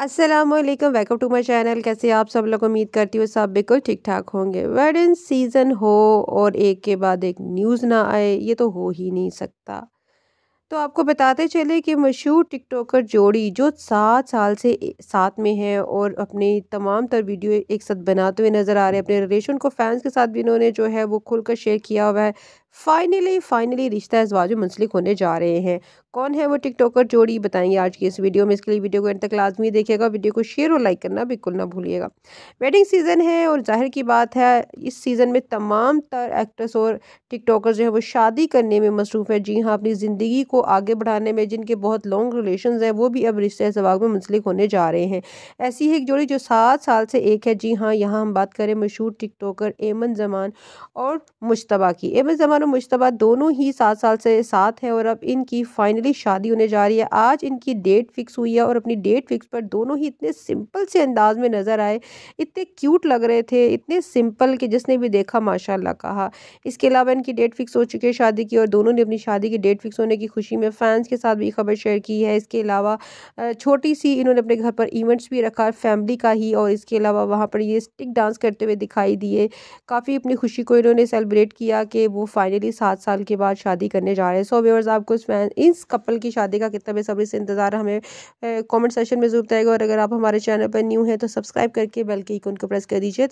Aslam welcome to my channel कैसे आप सब लोग उम्मीद करती हूँ सब बिल्कुल ठीक ठाक होंगे वेडिंग सीज़न हो और एक के बाद एक न्यूज़ ना आए ये तो हो ही नहीं सकता तो आपको बताते चले कि मशहूर टिकटॉकर जोड़ी जो सात साल से साथ में है और अपने तमाम तर वीडियो एक साथ बनाते हुए नज़र आ रहे हैं अपने रिलेशन को फैंस के साथ भी इन्होंने जो है वो खुलकर शेयर किया हुआ है फाइनली फाइनली रिश्ता एजवाज मुंसलिक होने जा रहे हैं कौन है वो टिकटॉकर जोड़ी बताएंगे आज की इस वीडियो में इसके लिए वीडियो को एंड तक लाजमी देखिएगा वीडियो को शेयर और लाइक करना बिल्कुल ना भूलिएगा वेडिंग सीज़न है और जाहिर की बात है इस सीज़न में तमाम तर एक्ट्रेस और टिकटॉकर जो है वो शादी करने में मसरूफ़ है जी हाँ अपनी ज़िंदगी को आगे बढ़ाने में जिनके बहुत लॉन्ग रिलेशन हैं वो भी अब रिश्ते एजवाज में मुंसलिक होने जा रहे हैं ऐसी ही एक जोड़ी जो सात साल से एक है जी हाँ यहाँ हम बात करें मशहूर टिकटॉकर एमन जमान और मुशतबा की एमन जमान और मुशतबा दोनों ही सात साल से साथ हैं और अब इनकी फाइनली शादी होने जा रही है आज इनकी डेट फिक्स हुई है और अपनी डेट फिक्स पर दोनों ही इतने सिंपल से अंदाज में नज़र आए इतने क्यूट लग रहे थे इतने सिंपल कि जिसने भी देखा माशाल्लाह कहा इसके अलावा इनकी डेट फिक्स हो चुकी है शादी की और दोनों ने अपनी शादी की डेट फिक्स होने की खुशी में फैंस के साथ भी खबर शेयर की है इसके अलावा छोटी सी इन्होंने अपने घर पर इवेंट्स भी रखा फैमिली का ही और इसके अलावा वहाँ पर ये स्टिक डांस करते हुए दिखाई दिए काफ़ी अपनी खुशी को इन्होंने सेलिब्रेट किया कि वो फाइनल फाइनली सात साल के बाद शादी करने जा रहे हैं सो व्यवर्स आपको इस फैन इस कपल की शादी का कितना बेसब्री से इंतजार हमें कमेंट सेशन में जरूर बताएगा और अगर आप हमारे चैनल पर न्यू हैं तो सब्सक्राइब करके बेल के इकोन को प्रेस कर दीजिए